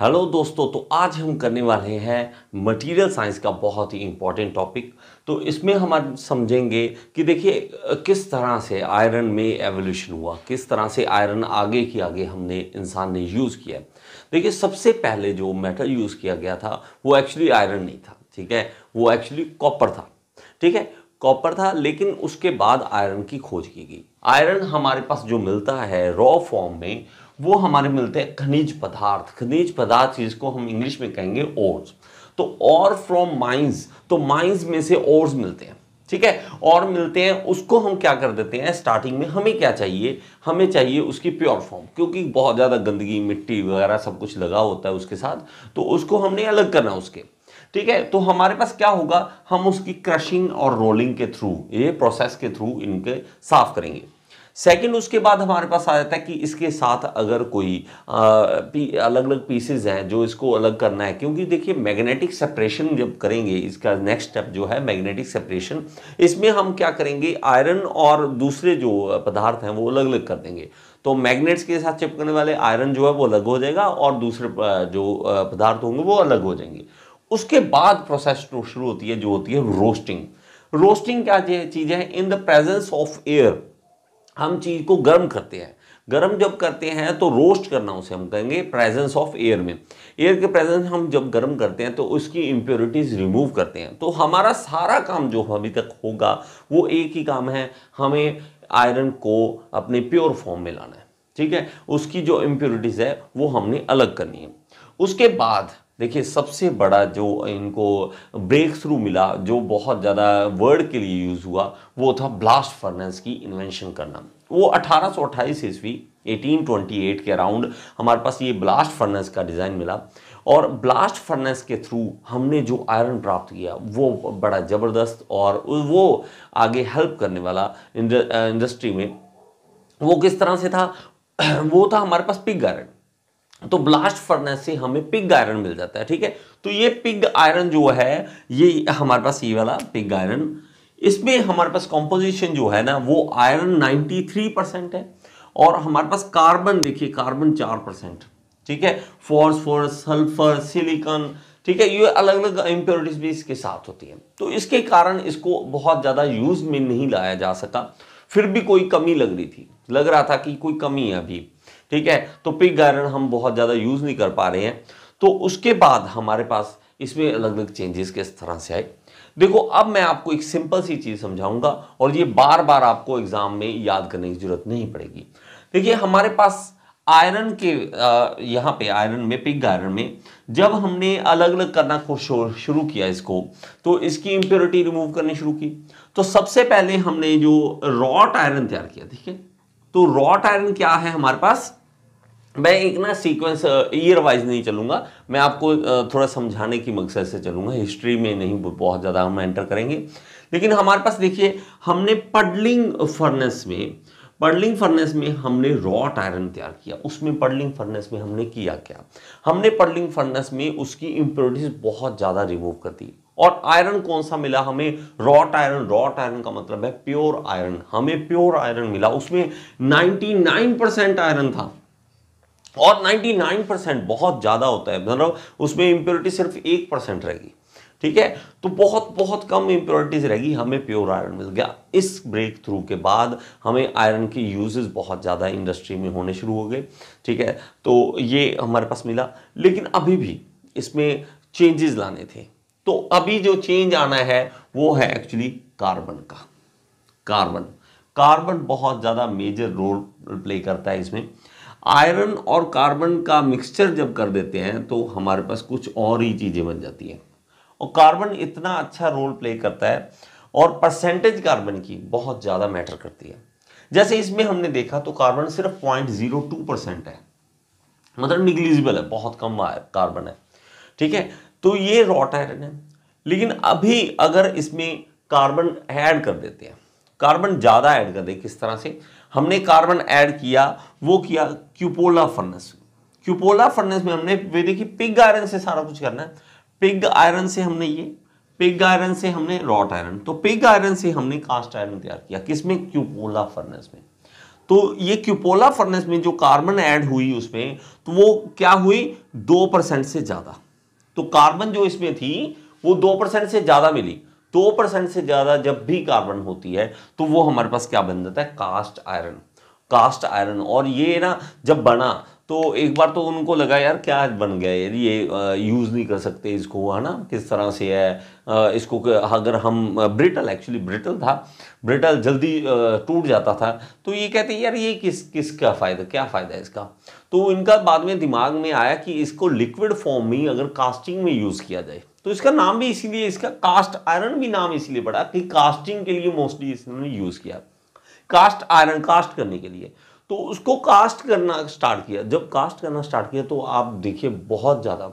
hello दोस्तों तो आज हम करने वाले हैं मटेरियल साइंस का बहुत ही इम्पॉर्टेंट टॉपिक तो इसमें हम समझेंगे कि देखिए किस तरह से आयरन में एवोल्यूशन हुआ किस तरह से आयरन आगे की आगे हमने इंसान ने यूज़ किया देखिए सबसे पहले जो मेटल यूज़ किया गया था वो एक्चुअली आयरन नहीं था ठीक है वो एक्चुअली कॉपर था ठीक है कॉपर था लेकिन उसके बाद आयरन की खोज की गई आयरन हमारे पास जो मिलता है रॉ फॉर्म में वो हमारे मिलते हैं खनिज पदार्थ खनिज पदार्थ जिसको हम इंग्लिश में कहेंगे ओर्स तो और फ्रॉम माइंस तो माइंस में से ओर्स मिलते हैं ठीक है और मिलते हैं उसको हम क्या कर देते हैं स्टार्टिंग में हमें क्या चाहिए हमें चाहिए उसकी प्योर फॉर्म क्योंकि बहुत ज़्यादा गंदगी मिट्टी वगैरह सब कुछ लगा होता है उसके साथ तो उसको हमने अलग करना उसके ठीक है तो हमारे पास क्या होगा हम उसकी क्रशिंग और रोलिंग के थ्रू ये प्रोसेस के थ्रू इनके साफ करेंगे सेकंड उसके बाद हमारे पास आ जाता है कि इसके साथ अगर कोई अलग अलग पीसेज हैं जो इसको अलग करना है क्योंकि देखिए मैग्नेटिक सेपरेशन जब करेंगे इसका नेक्स्ट स्टेप जो है मैग्नेटिक सेपरेशन इसमें हम क्या करेंगे आयरन और दूसरे जो पदार्थ हैं वो अलग अलग कर देंगे तो मैग्नेट्स के साथ चिपकने वाले आयरन जो है वो अलग हो जाएगा और दूसरे जो पदार्थ होंगे वो अलग हो जाएंगे उसके बाद प्रोसेस तो शुरू होती है जो होती है रोस्टिंग रोस्टिंग क्या चीज़ें हैं in the presence of air हम चीज़ को गर्म करते हैं गर्म जब करते हैं तो रोस्ट करना उसे हम कहेंगे प्रेजेंस ऑफ एयर में एयर के प्रेजेंस हम जब गर्म करते हैं तो उसकी इम्प्योरिटीज़ रिमूव करते हैं तो हमारा सारा काम जो अभी तक होगा वो एक ही काम है हमें आयरन को अपने प्योर फॉर्म में लाना है ठीक है उसकी जो इम्प्योरिटीज़ है वो हमने अलग करनी है उसके बाद देखिए सबसे बड़ा जो इनको ब्रेक थ्रू मिला जो बहुत ज़्यादा वर्ड के लिए यूज़ हुआ वो था ब्लास्ट फर्नेस की इन्वेंशन करना वो अठारह सौ ईस्वी 1828 के अराउंड हमारे पास ये ब्लास्ट फर्नेस का डिज़ाइन मिला और ब्लास्ट फर्नेस के थ्रू हमने जो आयरन प्राप्त किया वो बड़ा ज़बरदस्त और वो आगे हेल्प करने वाला इंडस्ट्री में वो किस तरह से था वो था हमारे पास पिग आयरन तो ब्लास्ट फर्नेस से हमें पिग आयरन मिल जाता है ठीक है तो ये पिग आयरन जो है ये हमारे पास ये वाला पिग आयरन इसमें हमारे पास कॉम्पोजिशन जो है ना वो आयरन थ्री परसेंट है और हमारे पास कार्बन देखिए कार्बन चार परसेंट ठीक है फॉस्फोरस सल्फर सिलिकॉन ठीक है ये अलग अलग इम्प्योरिटीज भी इसके साथ होती है तो इसके कारण इसको बहुत ज़्यादा यूज में नहीं लाया जा सका फिर भी कोई कमी लग रही थी लग रहा था कि कोई कमी है अभी ठीक है तो पिग आयरन हम बहुत ज़्यादा यूज़ नहीं कर पा रहे हैं तो उसके बाद हमारे पास इसमें अलग अलग चेंजेस किस तरह से आए देखो अब मैं आपको एक सिंपल सी चीज़ समझाऊंगा और ये बार बार आपको एग्जाम में याद करने की जरूरत नहीं पड़ेगी देखिए हमारे पास आयरन के यहाँ पे आयरन में पिग आयरन में जब हमने अलग अलग करना को शुरू किया इसको तो इसकी इम्प्योरिटी रिमूव करनी शुरू की तो सबसे पहले हमने जो रॉट आयरन तैयार किया ठीक है तो रॉट आयरन क्या है हमारे पास मैं एक ना सीक्वेंस ईयर वाइज नहीं चलूँगा मैं आपको uh, थोड़ा समझाने की मकसद से चलूँगा हिस्ट्री में नहीं बहुत ज़्यादा हम एंटर करेंगे लेकिन हमारे पास देखिए हमने पडलिंग फर्नेस में पडलिंग फर्नेस में हमने रॉट आयरन तैयार किया उसमें पडलिंग फर्नेस में हमने किया क्या हमने पडलिंग फर्नेस में उसकी इम्प्योरिटीज बहुत ज़्यादा रिमूव कर दी और आयरन कौन सा मिला हमें रॉट आयरन रॉट आयरन का मतलब है प्योर आयरन हमें प्योर आयरन मिला उसमें 99 परसेंट आयरन था और 99 परसेंट बहुत ज़्यादा होता है मतलब उसमें इम्प्योरिटी सिर्फ एक परसेंट रहेगी ठीक है तो बहुत बहुत कम इंप्योरिटीज रहेगी हमें प्योर आयरन मिल गया इस ब्रेक थ्रू के बाद हमें आयरन के यूजेस बहुत ज़्यादा इंडस्ट्री में होने शुरू हो गए ठीक है तो ये हमारे पास मिला लेकिन अभी भी इसमें चेंजेस लाने थे तो अभी जो चेंज आना है वो है एक्चुअली कार्बन का कार्बन कार्बन बहुत ज़्यादा मेजर रोल प्ले करता है इसमें आयरन और कार्बन का मिक्सचर जब कर देते हैं तो हमारे पास कुछ और ही चीज़ें बन जाती हैं और कार्बन इतना अच्छा रोल प्ले करता है और परसेंटेज कार्बन की बहुत ज़्यादा मैटर करती है जैसे इसमें हमने देखा तो कार्बन सिर्फ पॉइंट जीरो टू परसेंट है मतलब निग्लिजिबल है बहुत कम कार्बन है ठीक है तो ये रॉट आयरन है लेकिन अभी अगर इसमें कार्बन ऐड कर देते हैं कार्बन ज़्यादा ऐड कर दे किस तरह से हमने कार्बन ऐड किया वो किया क्यूपोला फर्नेस क्यूपोला फर्नेस में हमने वे देखिए पिग आयरन से सारा कुछ करना है पिग आयरन से हमने ये पिग आयरन से हमने रॉट आयरन तो पिग आयरन से हमने कास्ट आयरन तैयार किया किसमें क्यूपोला फर्नेस में तो ये क्यूपोला फर्नेस में जो कार्बन ऐड हुई उसमें तो वो क्या हुई दो परसेंट से ज़्यादा तो कार्बन जो इसमें थी वो दो परसेंट से ज़्यादा मिली दो परसेंट से ज़्यादा जब भी कार्बन होती है तो वो हमारे पास क्या बन जाता है कास्ट आयरन कास्ट आयरन और ये ना जब बना तो एक बार तो उनको लगा यार क्या बन गया यार ये यूज़ नहीं कर सकते इसको है ना किस तरह से है इसको अगर हम ब्रिटल एक्चुअली ब्रिटल था ब्रिटल जल्दी टूट जाता था तो ये कहते यार ये किस किस का फ़ायदा क्या फ़ायदा है इसका तो इनका बाद में दिमाग में आया कि इसको लिक्विड फॉर्म में अगर कास्टिंग में यूज़ किया जाए तो इसका नाम भी इसीलिए इसका कास्ट आयरन भी नाम इसलिए पड़ा कि कास्टिंग के लिए मोस्टली इसने यूज़ किया कास्ट आयरन कास्ट करने के लिए तो उसको कास्ट करना स्टार्ट किया जब कास्ट करना स्टार्ट किया तो आप देखिए बहुत ज़्यादा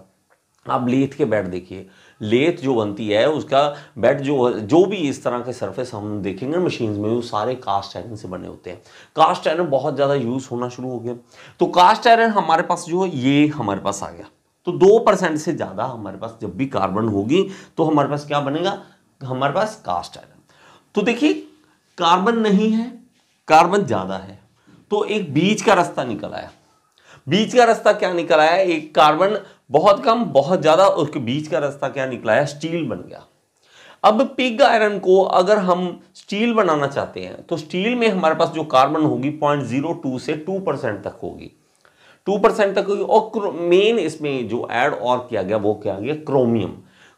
आप लेथ के बैट देखिए लेथ जो बनती है उसका बैट जो जो भी इस तरह के सरफेस हम देखेंगे ना मशीन्स में वो सारे कास्ट आयरन से बने होते हैं कास्ट आयरन बहुत ज़्यादा यूज़ होना शुरू हो गया तो कास्ट आयरन हमारे पास जो है ये हमारे पास आ गया तो दो परसेंट से ज़्यादा हमारे पास जब भी कार्बन होगी तो हमारे पास क्या बनेगा हमारे पास कास्ट आयरन तो देखिए कार्बन नहीं है कार्बन ज़्यादा है तो एक बीच का रास्ता निकल आया बीच का रास्ता क्या निकल आया एक कार्बन बहुत कम बहुत ज़्यादा उसके बीच का रास्ता क्या निकला आया स्टील बन गया अब पिग आयरन को अगर हम स्टील बनाना चाहते हैं तो स्टील में हमारे पास जो कार्बन होगी पॉइंट जीरो टू से टू परसेंट तक होगी टू परसेंट तक होगी और मेन इसमें जो ऐड और किया गया वो क्या गया क्रोमियम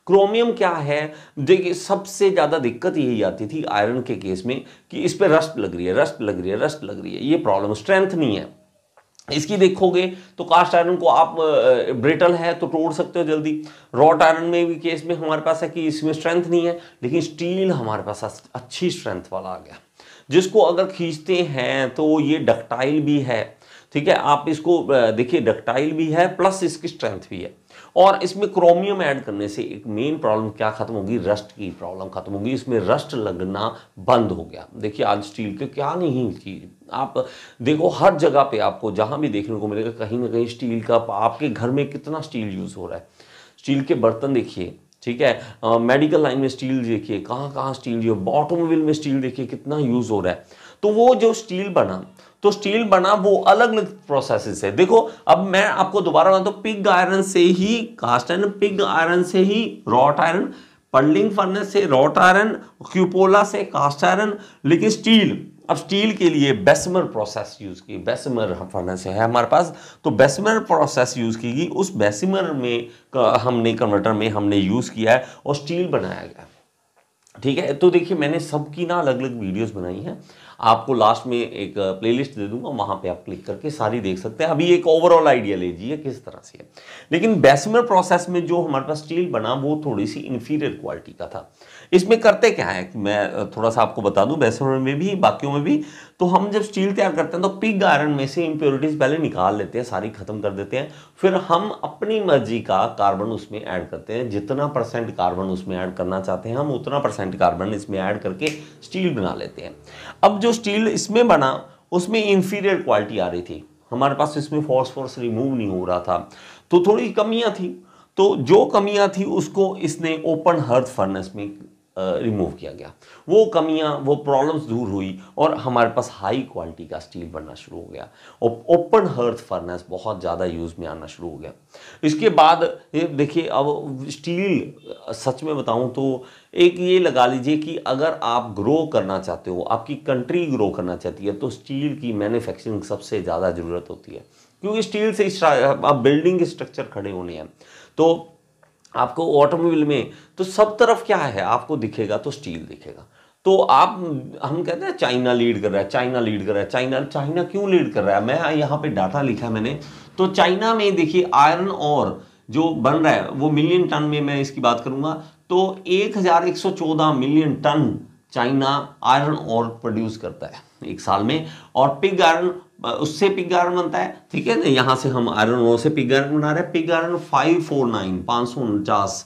क्रोमियम क्या है देखिए सबसे ज़्यादा दिक्कत यही आती थी आयरन के केस में कि इस पर रस्ट लग रही है रस्ट लग रही है रस्ट लग रही है ये प्रॉब्लम स्ट्रेंथ नहीं है इसकी देखोगे तो कास्ट आयरन को आप ब्रिटल है तो तोड़ सकते हो जल्दी रॉट आयरन में भी केस में हमारे पास है कि इसमें स्ट्रेंथ नहीं है लेकिन स्टील हमारे पास अच्छी स्ट्रेंथ वाला आ गया जिसको अगर खींचते हैं तो ये डक्टाइल भी है ठीक है आप इसको देखिए डक्टाइल भी है प्लस इसकी स्ट्रेंथ भी है और इसमें क्रोमियम ऐड करने से एक मेन प्रॉब्लम क्या खत्म होगी रस्ट की प्रॉब्लम खत्म होगी इसमें रस्ट लगना बंद हो गया देखिए आज स्टील के क्या नहीं की आप देखो हर जगह पे आपको जहां भी देखने को मिलेगा कहीं ना कहीं स्टील का आपके घर में कितना स्टील यूज़ हो रहा है स्टील के बर्तन देखिए ठीक है मेडिकल लाइन में स्टील देखिए कहाँ कहाँ स्टील जो में स्टील देखिए कितना यूज़ हो रहा है तो वो जो स्टील बना तो स्टील बना वो अलग अलग प्रोसेस है देखो अब मैं आपको दोबारा बताऊँ तो पिग आयरन से ही कास्ट आयरन पिग आयरन से ही रॉट आयरन पर्लिंग फर्नेस से रॉट आयरन क्यूपोला से कास्ट आयरन लेकिन स्टील अब स्टील के लिए बेसमर प्रोसेस यूज़ की बेसमर फर्नेस है हमारे पास तो बेसमर प्रोसेस यूज़ की गई उस बेसमर में हमने कन्वर्टर में हमने यूज़ किया है और स्टील बनाया गया ठीक है तो देखिए मैंने सबकी ना अलग अलग वीडियोस बनाई हैं आपको लास्ट में एक प्लेलिस्ट दे दूंगा वहाँ पे आप क्लिक करके सारी देख सकते हैं अभी एक ओवरऑल आइडिया लीजिए किस तरह से है लेकिन बेसमर प्रोसेस में जो हमारे पास स्टील बना वो थोड़ी सी इन्फीरियर क्वालिटी का था इसमें करते क्या है मैं थोड़ा सा आपको बता दूं बेसोर में भी बाकियों में भी तो हम जब स्टील तैयार करते हैं तो पिग आयरन में से इम्प्योरिटीज पहले निकाल लेते हैं सारी खत्म कर देते हैं फिर हम अपनी मर्जी का कार्बन उसमें ऐड करते हैं जितना परसेंट कार्बन उसमें ऐड करना चाहते हैं हम उतना परसेंट कार्बन इसमें ऐड करके स्टील बना लेते हैं अब जो स्टील इसमें बना उसमें इंफीरियर क्वालिटी आ रही थी हमारे पास इसमें फोर्स रिमूव नहीं हो रहा था तो थोड़ी कमियां थी तो जो कमियां थी उसको इसने ओपन हर्थ फर्नेस में रिमूव किया गया वो कमियां वो प्रॉब्लम्स दूर हुई और हमारे पास हाई क्वालिटी का स्टील बनना शुरू हो गया और ओपन हर्थ फर्नेस बहुत ज़्यादा यूज़ में आना शुरू हो गया इसके बाद देखिए अब स्टील सच में बताऊं तो एक ये लगा लीजिए कि अगर आप ग्रो करना चाहते हो आपकी कंट्री ग्रो करना चाहती है तो स्टील की मैन्युफैक्चरिंग सबसे ज़्यादा ज़रूरत होती है क्योंकि स्टील से आप बिल्डिंग के स्ट्रक्चर खड़े होने हैं तो आपको ऑटोमोबाइल में तो सब तरफ क्या है आपको दिखेगा तो स्टील दिखेगा तो आप हम कहते हैं चाइना लीड कर रहा है चाइना लीड कर रहा है चाइना चाइना क्यों लीड कर रहा है मैं यहाँ पे डाटा लिखा मैंने तो चाइना में देखिए आयरन और जो बन रहा है वो मिलियन टन में मैं इसकी बात करूंगा तो 1114 मिलियन टन चाइना आयरन और प्रोड्यूस करता है एक साल में और पिग आयरन उससे पिग आयरन बनता है ठीक है ना तो यहाँ से हम आयरन ओर से पिग आयरन बना रहे हैं pig iron five four nine पाँच सौ उनचास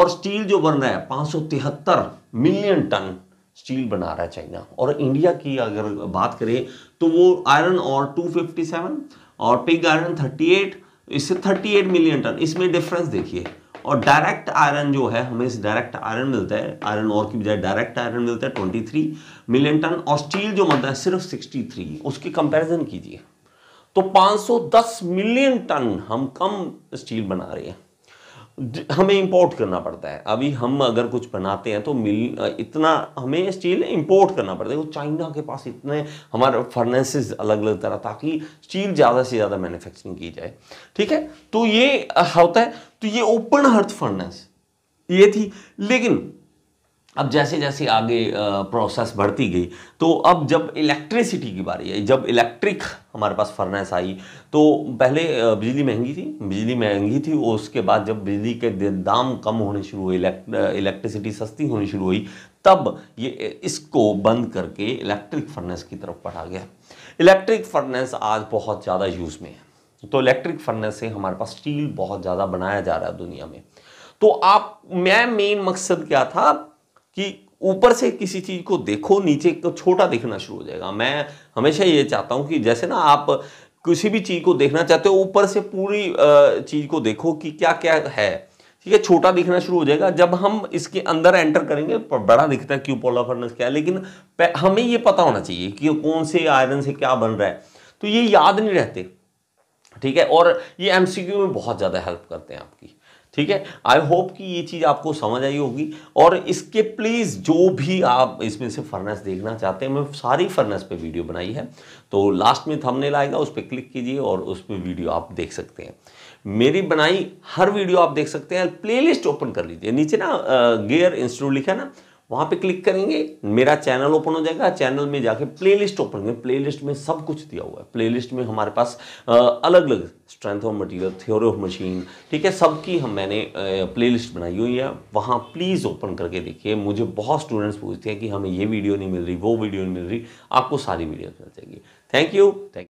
और स्टील जो बन रहा है पाँच सौ तिहत्तर मिलियन टन स्टील बना रहा है चाइना और इंडिया की अगर बात करें तो वो आयरन और टू फिफ्टी सेवन और पिग आयरन थर्टी एट इससे थर्टी एट मिलियन टन इसमें डिफरेंस देखिए और डायरेक्ट आयरन जो है हमें इस डायरेक्ट आयरन मिलता है आयरन और की बजाय डायरेक्ट आयरन मिलता है 23 मिलियन टन और स्टील जो मिलता है सिर्फ 63 उसकी कंपैरिजन कीजिए तो 510 मिलियन टन हम कम स्टील बना रहे हैं हमें इंपोर्ट करना पड़ता है अभी हम अगर कुछ बनाते हैं तो मिल इतना हमें स्टील इंपोर्ट करना पड़ता है चाइना के पास इतने हमारे फर्नेसेस अलग अलग तरह ताकि स्टील ज़्यादा से ज़्यादा मैन्युफैक्चरिंग की जाए ठीक है तो ये होता है तो ये ओपन हर्थ फर्नेस ये थी लेकिन अब जैसे जैसे आगे प्रोसेस बढ़ती गई तो अब जब इलेक्ट्रिसिटी की बारी आई जब इलेक्ट्रिक हमारे पास फर्नेस आई तो पहले बिजली महंगी थी बिजली महंगी थी और उसके बाद जब बिजली के दाम कम होने शुरू हुए इलेक्ट्रिसिटी सस्ती होनी शुरू हुई तब ये इसको बंद करके इलेक्ट्रिक फर्नेस की तरफ पढ़ा गया इलेक्ट्रिक फर्नेस आज बहुत ज़्यादा यूज़ में है तो इलेक्ट्रिक फर्नेस से हमारे पास स्टील बहुत ज़्यादा बनाया जा रहा है दुनिया में तो आप मैं मेन मकसद क्या था कि ऊपर से किसी चीज़ को देखो नीचे को छोटा देखना शुरू हो जाएगा मैं हमेशा ये चाहता हूँ कि जैसे ना आप किसी भी चीज़ को देखना चाहते हो ऊपर से पूरी चीज़ को देखो कि क्या क्या है ठीक है छोटा दिखना शुरू हो जाएगा जब हम इसके अंदर एंटर करेंगे बड़ा दिखता है क्यों पोलाफर्नस क्या है लेकिन हमें ये पता होना चाहिए कि कौन से आयरन से क्या बन रहा है तो ये याद नहीं रहते ठीक है और ये एमसीक्यू में बहुत ज़्यादा हेल्प करते हैं आपकी ठीक है आई होप कि ये चीज़ आपको समझ आई होगी और इसके प्लीज़ जो भी आप इसमें से फर्नेस देखना चाहते हैं मैं सारी फर्नेस पे वीडियो बनाई है तो लास्ट में थंबनेल आएगा उस पर क्लिक कीजिए और उस पर वीडियो आप देख सकते हैं मेरी बनाई हर वीडियो आप देख सकते हैं प्लेलिस्ट ओपन कर लीजिए नीचे ना गेयर इंस्टीट्यूट लिखा है ना वहाँ पे क्लिक करेंगे मेरा चैनल ओपन हो जाएगा चैनल में जाके प्लेलिस्ट ओपन करेंगे प्लेलिस्ट में सब कुछ दिया हुआ है प्लेलिस्ट में हमारे पास अलग अलग strength of material theory of machine ठीक है सबकी हम मैंने प्लेलिस्ट बनाई हुई है वहाँ प्लीज़ ओपन करके देखिए मुझे बहुत स्टूडेंट्स पूछते हैं कि हमें ये वीडियो नहीं मिल रही वो वीडियो नहीं मिल रही आपको सारी वीडियो मिल जाएगी थैंक यू थैंक